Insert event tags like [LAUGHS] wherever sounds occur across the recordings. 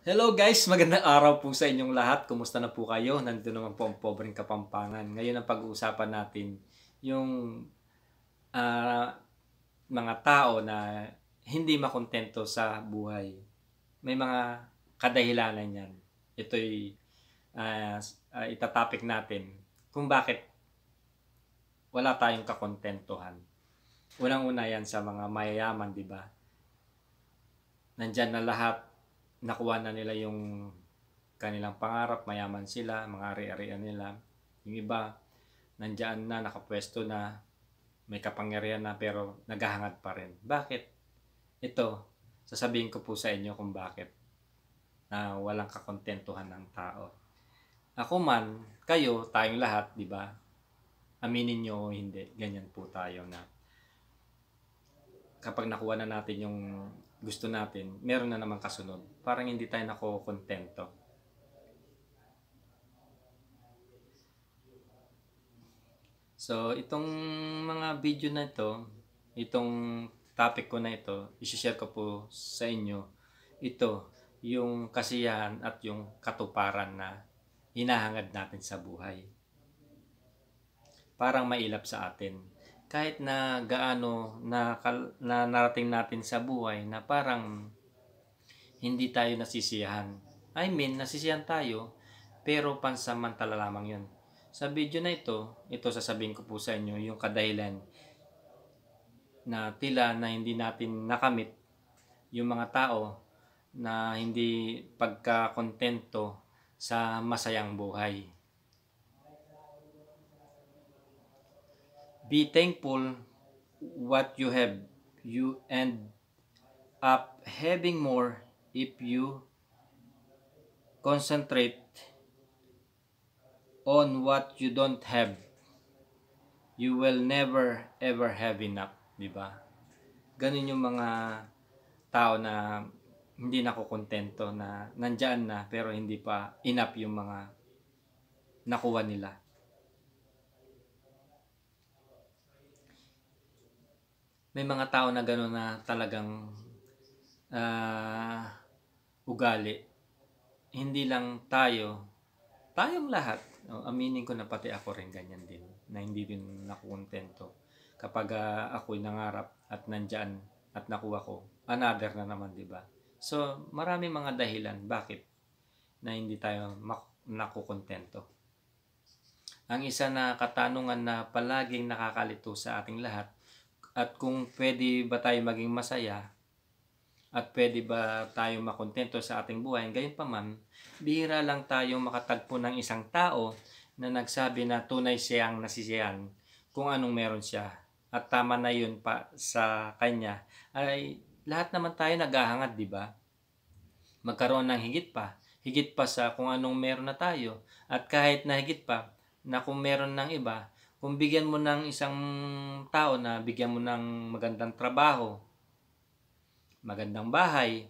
Hello guys! Magandang araw po sa inyong lahat. Kumusta na po kayo? Nandito naman po ang pobreng kapampangan. Ngayon ang pag-uusapan natin yung uh, mga tao na hindi makontento sa buhay. May mga kadahilanan yan. Ito'y uh, uh, itatopic natin kung bakit wala tayong kakontentuhan. Unang-una yan sa mga mayayaman, di ba? Nandyan na lahat nakuha na nila yung kanilang pangarap, mayaman sila, mga ari-arian nila. Yung iba, nandyan na, nakapwesto na, may kapangyarihan na, pero naghahangad pa rin. Bakit? Ito, sasabihin ko po sa inyo kung bakit na walang kakontentuhan ng tao. Ako man, kayo, tayong lahat, di ba? Aminin nyo o hindi, ganyan po tayo na kapag nakuha na natin yung gusto natin, meron na naman kasunod. Parang hindi tayo nako-contento. So, itong mga video na ito, itong topic ko na ito, isi-share ko po sa inyo. Ito, yung kasiyahan at yung katuparan na hinahangad natin sa buhay. Parang mailap sa atin kahit na gaano na, na narating natin sa buhay na parang hindi tayo nasisiyahan. I mean, nasisiyahan tayo, pero pansamantala lamang yun. Sa video na ito, ito sasabihin ko po sa inyo yung kadahilan na tila na hindi natin nakamit yung mga tao na hindi pagkakontento sa masayang buhay. be thankful what you have you end up having more if you concentrate on what you don't have you will never ever have enough di ba ganun yung mga tao na hindi nakukontento na nandiyan na pero hindi pa enough yung mga nakuha nila may mga tao na gano'n na talagang uh, ugali. Hindi lang tayo, tayong lahat. No, oh, aminin ko na pati ako rin ganyan din, na hindi din nakukontento. Kapag uh, ako'y nangarap at nandyan at nakuha ko, another na naman, di ba? So, marami mga dahilan bakit na hindi tayo nakukontento. Ang isa na katanungan na palaging nakakalito sa ating lahat at kung pwede ba tayo maging masaya at pwede ba tayo makontento sa ating buhay, Ngayon pa man, bihira lang tayong makatagpo ng isang tao na nagsabi na tunay siyang nasisiyahan kung anong meron siya. At tama na yun pa sa kanya. Ay, lahat naman tayo naghahangad, di ba? Magkaroon ng higit pa. Higit pa sa kung anong meron na tayo. At kahit na higit pa, na kung meron ng iba, kung bigyan mo ng isang tao na bigyan mo ng magandang trabaho, magandang bahay,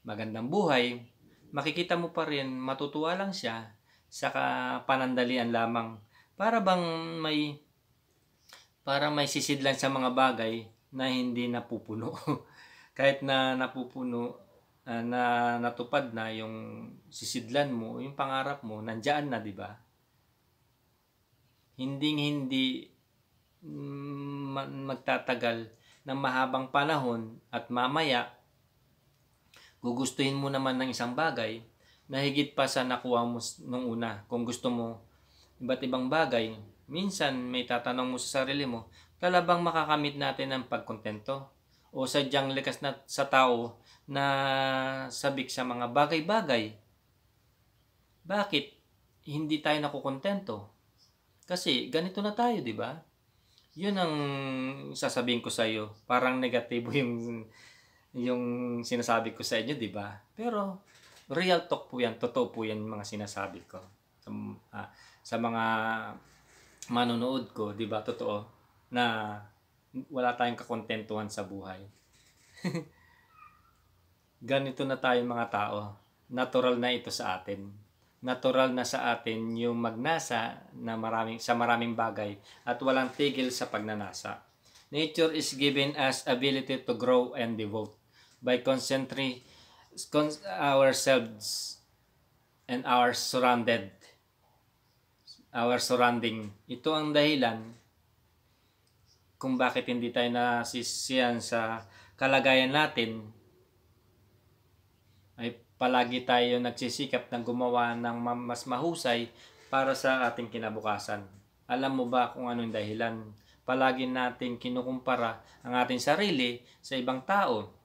magandang buhay, makikita mo pa rin, matutuwa lang siya sa panandalian lamang. Para bang may para may sisidlan sa mga bagay na hindi napupuno. [LAUGHS] Kahit na napupuno, ah, na natupad na yung sisidlan mo, yung pangarap mo, nandiyan na, di ba? hinding-hindi mm, magtatagal ng mahabang panahon at mamaya gugustuhin mo naman ng isang bagay na higit pa sa nakuha mo nung una. Kung gusto mo iba't ibang bagay, minsan may tatanong mo sa sarili mo, tala makakamit natin ang pagkontento? O sadyang likas na sa tao na sabik sa mga bagay-bagay? Bakit hindi tayo nakukontento? Kasi ganito na tayo, di ba? Yun ang sasabihin ko sa iyo. Parang negatibo yung yung sinasabi ko sa inyo, di ba? Pero real talk po yan, totoo po yan mga sinasabi ko. Sa, ah, sa mga manonood ko, di ba? Totoo na wala tayong kakontentuhan sa buhay. [LAUGHS] Ganito na tayo mga tao. Natural na ito sa atin natural na sa atin yung magnasa na maraming, sa maraming bagay at walang tigil sa pagnanasa. Nature is given us ability to grow and devote by concentrating ourselves and our surrounded our surrounding. Ito ang dahilan kung bakit hindi tayo nasisiyan sa kalagayan natin ay palagi tayo nagsisikap ng gumawa ng mas mahusay para sa ating kinabukasan. Alam mo ba kung anong dahilan? Palagi natin kinukumpara ang ating sarili sa ibang tao.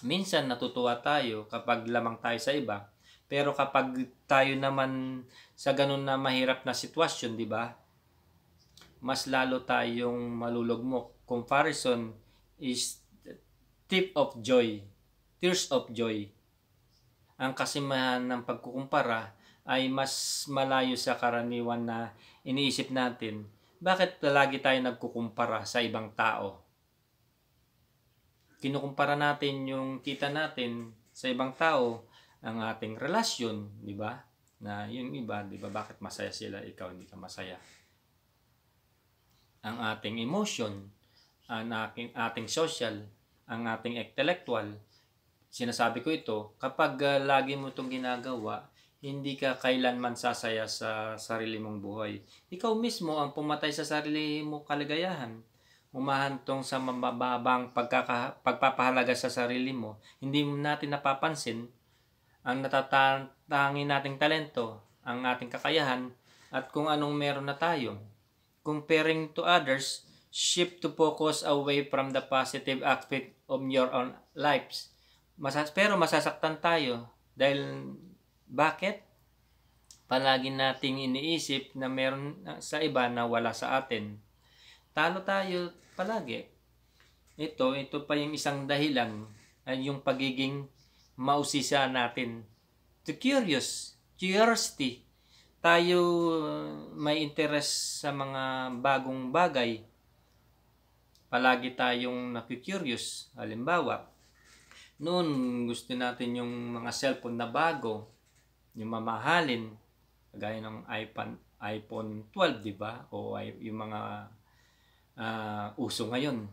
Minsan natutuwa tayo kapag lamang tayo sa iba. Pero kapag tayo naman sa ganun na mahirap na sitwasyon, di ba? Mas lalo tayong malulugmok. Comparison is tip of joy. Tears of joy ang kasimahan ng pagkukumpara ay mas malayo sa karaniwan na iniisip natin. Bakit palagi tayo nagkukumpara sa ibang tao? Kinukumpara natin yung kita natin sa ibang tao, ang ating relasyon, di ba? Na yung iba, di ba? Bakit masaya sila, ikaw hindi ka masaya? Ang ating emotion, ang ating, ating social, ang ating intellectual, Sinasabi ko ito, kapag uh, lagi mo itong ginagawa, hindi ka kailanman sasaya sa sarili mong buhay. Ikaw mismo ang pumatay sa sarili mong kalagayahan. Umahantong sa mababang pagkaka- pagpapahalaga sa sarili mo, hindi mo natin napapansin ang natatangin nating talento, ang ating kakayahan, at kung anong meron na tayo. Comparing to others, shift to focus away from the positive aspect of your own lives Masas pero masasaktan tayo dahil bakit? Palagi nating iniisip na meron sa iba na wala sa atin. Talo tayo palagi. Ito, ito pa yung isang dahilan ay yung pagiging mausisa natin. The curious, curiosity. Tayo uh, may interest sa mga bagong bagay. Palagi tayong na-curious Halimbawa, noon, gusto natin yung mga cellphone na bago, yung mamahalin, gaya ng iPhone, iPhone 12, di ba? O yung mga uh, uso ngayon.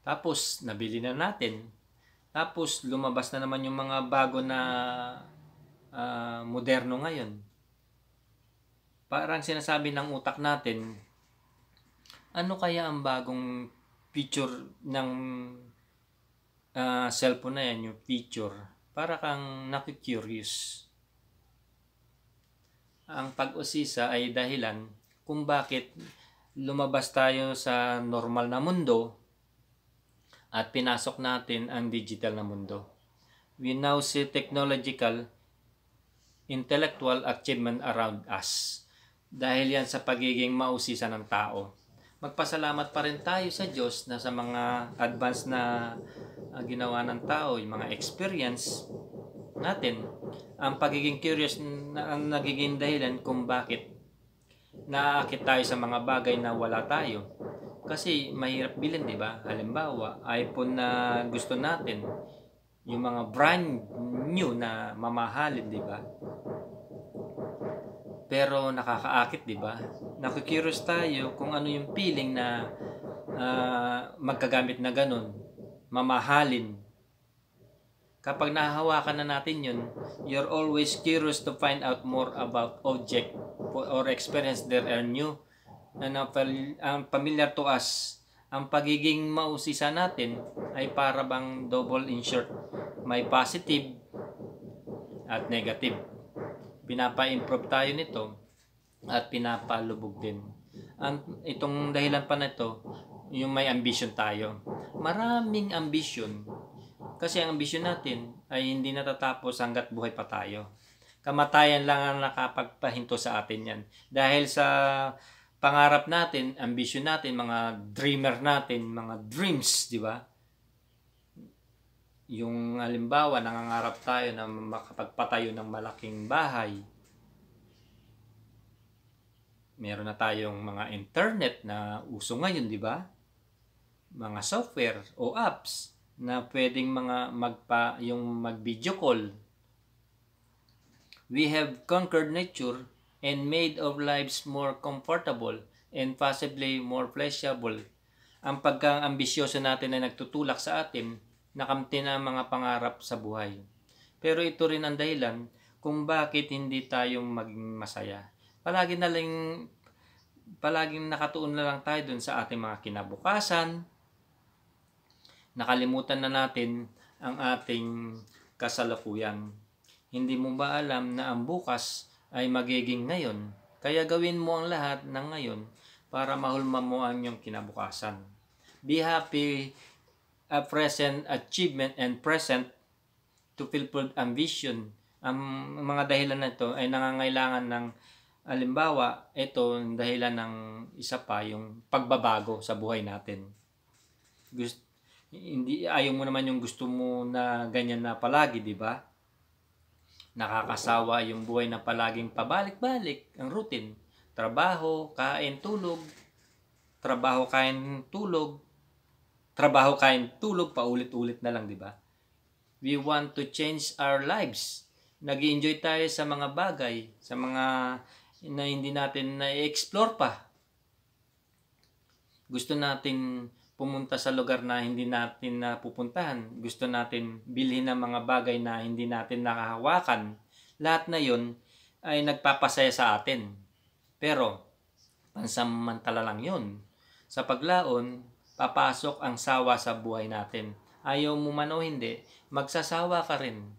Tapos, nabili na natin. Tapos, lumabas na naman yung mga bago na uh, moderno ngayon. Parang sinasabi ng utak natin, ano kaya ang bagong feature ng uh, cellphone na yan, yung feature. para kang nakikurious. Ang pag-usisa ay dahilan kung bakit lumabas tayo sa normal na mundo at pinasok natin ang digital na mundo. We now see technological, intellectual achievement around us. Dahil yan sa pagiging mausisa ng tao magpasalamat pa rin tayo sa Diyos na sa mga advance na uh, ginawa ng tao, yung mga experience natin, ang pagiging curious na ang nagiging dahilan kung bakit naakit tayo sa mga bagay na wala tayo. Kasi mahirap bilhin, di ba? Halimbawa, iPhone na gusto natin, yung mga brand new na mamahalin, di ba? pero nakakaakit, di ba? Nakikurious tayo kung ano yung feeling na uh, magkagamit na ganun, mamahalin. Kapag nahahawakan na natin yun, you're always curious to find out more about object or experience there are new na um, familiar to us. Ang pagiging mausisa natin ay para bang double in short. May positive at negative pinapa-improve tayo nito at pinapalubog din. Ang itong dahilan pa nito, yung may ambition tayo. Maraming ambition kasi ang ambition natin ay hindi natatapos hanggat buhay pa tayo. Kamatayan lang ang nakapagpahinto sa atin yan. Dahil sa pangarap natin, ambition natin, mga dreamer natin, mga dreams, di ba? yung halimbawa nangangarap tayo na makapagpatayo ng malaking bahay meron na tayong mga internet na uso ngayon di ba mga software o apps na pwedeng mga magpa yung mag video call we have conquered nature and made our lives more comfortable and possibly more pleasurable ang pagkaambisyoso natin na nagtutulak sa atin nakamti na ang mga pangarap sa buhay. Pero ito rin ang dahilan kung bakit hindi tayo maging masaya. Palagi na lang palaging nakatuon na lang tayo dun sa ating mga kinabukasan. Nakalimutan na natin ang ating kasalukuyan. Hindi mo ba alam na ang bukas ay magiging ngayon? Kaya gawin mo ang lahat ng ngayon para mahulma mo ang iyong kinabukasan. Be happy a present achievement and present to fulfill ambition. Ang mga dahilan na ito ay nangangailangan ng halimbawa, ito ang dahilan ng isa pa yung pagbabago sa buhay natin. Gusto hindi ayaw mo naman yung gusto mo na ganyan na palagi, di ba? Nakakasawa yung buhay na palaging pabalik-balik, ang routine. Trabaho, kain, tulog. Trabaho, kain, tulog trabaho, kain, tulog, paulit-ulit na lang, di ba? We want to change our lives. nag enjoy tayo sa mga bagay, sa mga na hindi natin na-explore pa. Gusto natin pumunta sa lugar na hindi natin napupuntahan. Gusto natin bilhin ng mga bagay na hindi natin nakahawakan. Lahat na yon ay nagpapasaya sa atin. Pero, pansamantala lang yon Sa paglaon, papasok ang sawa sa buhay natin. Ayaw mo man o hindi, magsasawa ka rin.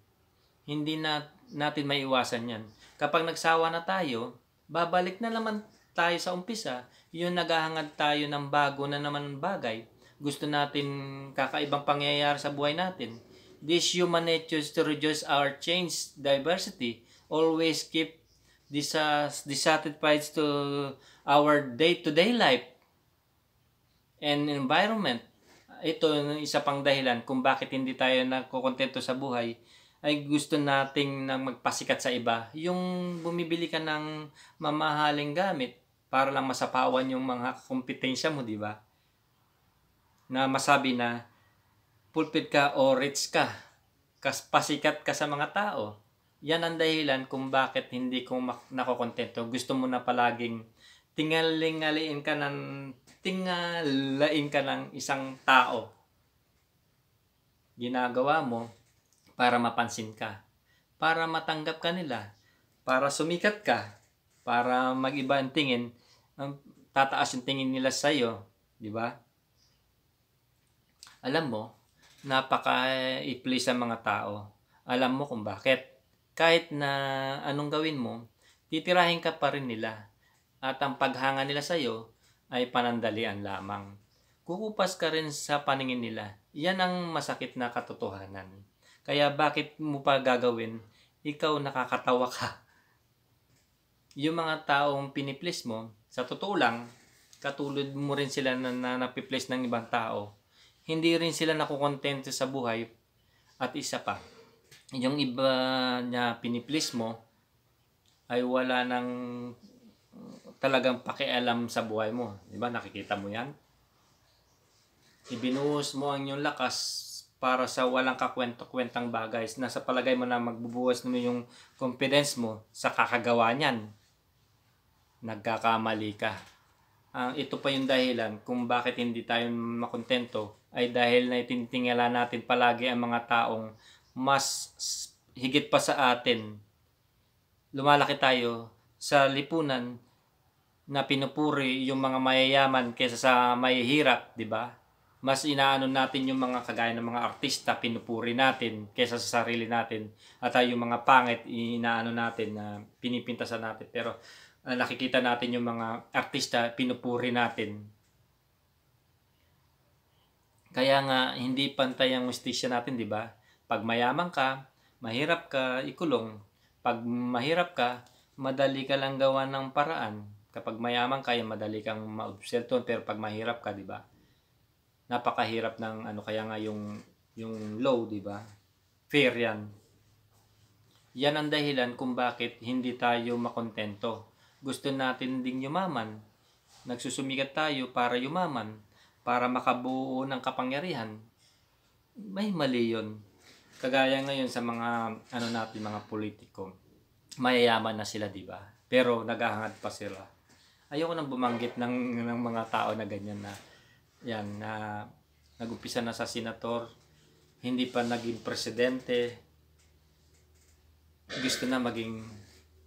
Hindi na natin maiwasan yan. Kapag nagsawa na tayo, babalik na naman tayo sa umpisa, yung naghahangad tayo ng bago na naman bagay. Gusto natin kakaibang pangyayari sa buhay natin. This human nature to reduce our change diversity always keep dissatisfied uh, to our day-to-day -day life and environment. Ito yung isa pang dahilan kung bakit hindi tayo nakokontento sa buhay ay gusto nating na magpasikat sa iba. Yung bumibili ka ng mamahaling gamit para lang masapawan yung mga kompetensya mo, di ba? Na masabi na pulpit ka o rich ka. Kas pasikat ka sa mga tao. Yan ang dahilan kung bakit hindi ko nakokontento. Gusto mo na palaging tingalingalain ka ng tingalain ka ng isang tao. Ginagawa mo para mapansin ka, para matanggap ka nila, para sumikat ka, para magiba ang tingin, tataas yung tingin nila sa iyo, di ba? Alam mo, napaka-ipli sa mga tao. Alam mo kung bakit. Kahit na anong gawin mo, titirahin ka pa rin nila at ang paghanga nila sa iyo ay panandalian lamang. Kukupas ka rin sa paningin nila. Yan ang masakit na katotohanan. Kaya bakit mo pa gagawin? Ikaw nakakatawa ka. Yung mga taong piniplis mo, sa totoo lang, katulad mo rin sila na, na napiplis ng ibang tao. Hindi rin sila nakukontento sa buhay. At isa pa, yung iba na piniplis mo ay wala nang talagang pakialam sa buhay mo. Di ba? Nakikita mo yan? Ibinuhos mo ang iyong lakas para sa walang kakwento-kwentang bagay na sa palagay mo na magbubuhos mo yung confidence mo sa kakagawa niyan. Nagkakamali ka. Ang uh, ito pa yung dahilan kung bakit hindi tayo makontento ay dahil na itintingala natin palagi ang mga taong mas higit pa sa atin. Lumalaki tayo sa lipunan na pinupuri yung mga mayayaman kaysa sa mahihirap, di ba? Mas inaano natin yung mga kagaya ng mga artista, pinupuri natin kaysa sa sarili natin. At ah, yung mga pangit, inaano natin, na pinipintasan natin. Pero uh, nakikita natin yung mga artista, pinupuri natin. Kaya nga, hindi pantay ang mustisya natin, di ba? Pag mayaman ka, mahirap ka, ikulong. Pag mahirap ka, madali ka lang gawa ng paraan Kapag mayaman ka, madali kang ma-observe Pero pag mahirap ka, di ba? Napakahirap ng ano kaya nga yung, yung low, di ba? Fair yan. Yan ang dahilan kung bakit hindi tayo makontento. Gusto natin ding yumaman. Nagsusumikat tayo para yumaman. Para makabuo ng kapangyarihan. May mali yun. Kagaya ngayon sa mga ano natin mga politiko mayayaman na sila, di ba? Pero naghahangad pa sila ayoko nang bumanggit ng, ng mga tao na ganyan na yan na nagumpisa na sa senator hindi pa naging presidente gusto na maging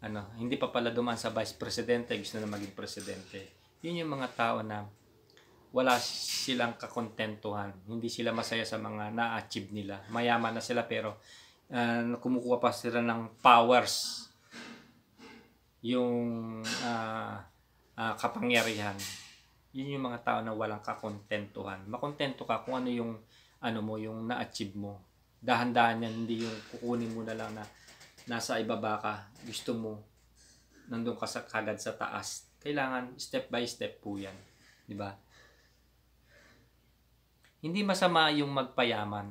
ano hindi pa pala duman sa vice presidente gusto na maging presidente yun yung mga tao na wala silang kakontentuhan hindi sila masaya sa mga na-achieve nila mayaman na sila pero uh, kumukuha pa sila ng powers yung uh, uh, kapangyarihan. Yun yung mga tao na walang kakontentuhan. Makontento ka kung ano yung ano mo, yung na-achieve mo. Dahan-dahan yan, hindi yung kukunin mo na lang na nasa ibaba ka, gusto mo, nandun ka sa, kagad sa taas. Kailangan step by step po yan. Di ba? Hindi masama yung magpayaman.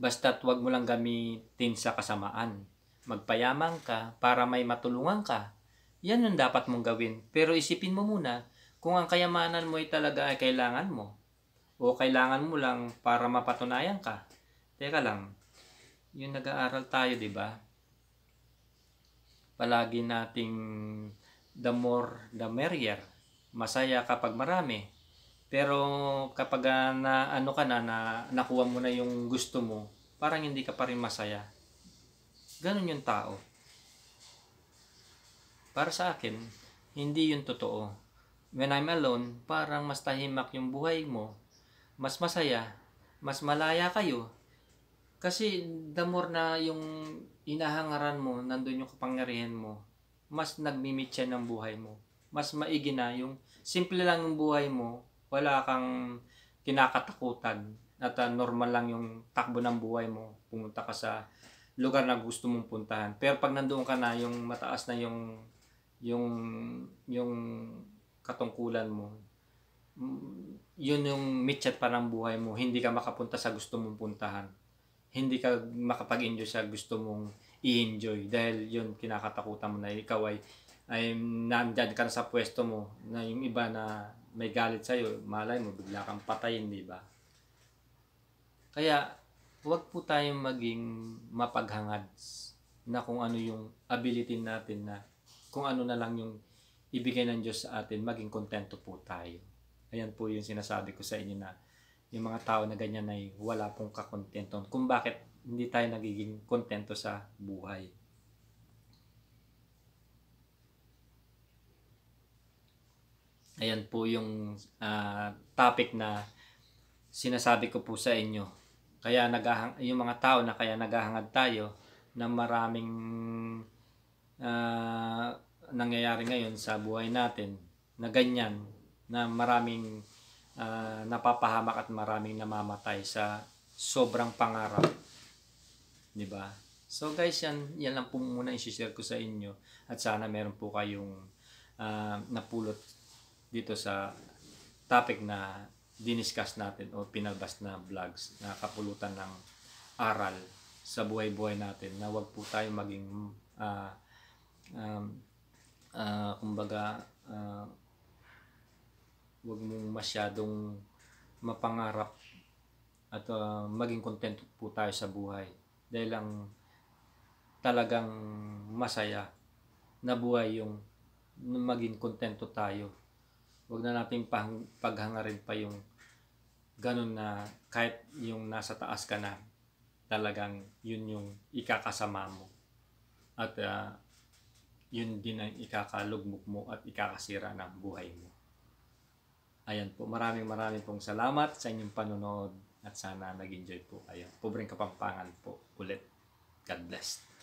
Basta't wag mo lang gamitin sa kasamaan. Magpayaman ka para may matulungan ka yan yung dapat mong gawin. Pero isipin mo muna kung ang kayamanan mo ay talaga ay kailangan mo. O kailangan mo lang para mapatunayan ka. Teka lang, yung nag-aaral tayo, di ba? Palagi nating the more, the merrier. Masaya kapag marami. Pero kapag ah, na, ano ka na, na, nakuha mo na yung gusto mo, parang hindi ka pa rin masaya. Ganon yung tao. Para sa akin, hindi yun totoo. When I'm alone, parang mas tahimak yung buhay mo, mas masaya, mas malaya kayo. Kasi the more na yung inahangaran mo, nandun yung kapangyarihan mo, mas nagmimit siya ng buhay mo. Mas maigi na yung simple lang yung buhay mo, wala kang kinakatakutan at uh, normal lang yung takbo ng buhay mo. Pumunta ka sa lugar na gusto mong puntahan. Pero pag nandoon ka na, yung mataas na yung yung yung katungkulan mo yun yung mitchat parang buhay mo hindi ka makapunta sa gusto mong puntahan hindi ka makapag-enjoy sa gusto mong i-enjoy dahil yun kinakatakutan mo na ikaw ay ay nandyan ka na sa pwesto mo na yung iba na may galit sa'yo, malay mo, bigla kang patayin, di ba? Kaya, huwag po tayong maging mapaghangad na kung ano yung ability natin na kung ano na lang yung ibigay ng Diyos sa atin, maging kontento po tayo. Ayan po yung sinasabi ko sa inyo na yung mga tao na ganyan ay wala pong kakontento. Kung bakit hindi tayo nagiging kontento sa buhay. Ayan po yung uh, topic na sinasabi ko po sa inyo. Kaya nagahang, yung mga tao na kaya naghahangad tayo na maraming uh, nangyayari ngayon sa buhay natin na ganyan na maraming uh, napapahamak at maraming namamatay sa sobrang pangarap. 'Di ba? So guys, yan, yan lang po muna i-share ko sa inyo at sana meron po kayong uh, napulot dito sa topic na diniscuss natin o pinalbas na vlogs na kapulutan ng aral sa buhay-buhay natin na wag po tayo maging uh, um, uh, kumbaga uh, ah, wag mong masyadong mapangarap at uh, maging contento po tayo sa buhay dahil ang talagang masaya na buhay yung maging kontento tayo wag na natin pang, paghangarin pa yung ganun na kahit yung nasa taas ka na talagang yun yung ikakasama mo at uh, yun din ang ikakalugmok mo at ikakasira ng buhay mo. Ayan po, maraming maraming pong salamat sa inyong panonood at sana nag-enjoy po kayo. Pobreng kapampangan po ulit. God bless.